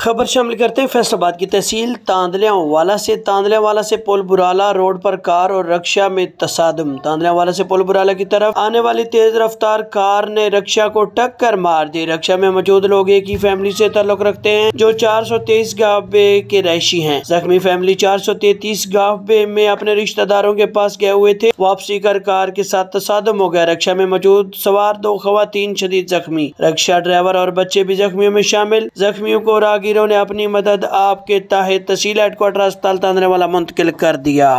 खबर शामिल करते हैं फैसलाबाद की तहसील वाला से वाला से पुल बुराला रोड पर कार और रक्षा में तसादम वाला से पुल बुराला की तरफ आने वाली तेज रफ्तार कार ने रक्षा को टक्कर मार दी रक्षा में मौजूद लोग एक ही फैमिली से ताल्लुक रखते हैं जो 423 गावे के रहशी हैं जख्मी फैमिली 433 गावे में अपने रिश्तेदारों के पास गए हुए थे वापसी कर कार के साथ तसादम हो गया रक्षा में मौजूद सवार दो खातन शदीद जख्मी रक्षा ड्राइवर और बच्चे भी जख्मियों में शामिल जख्मियों को रागी जागीरों ने अपनी मदद आपके ताहिर तहसील हेडक्वार्टर अस्पताल तांदने वाला मुंतकिल कर दिया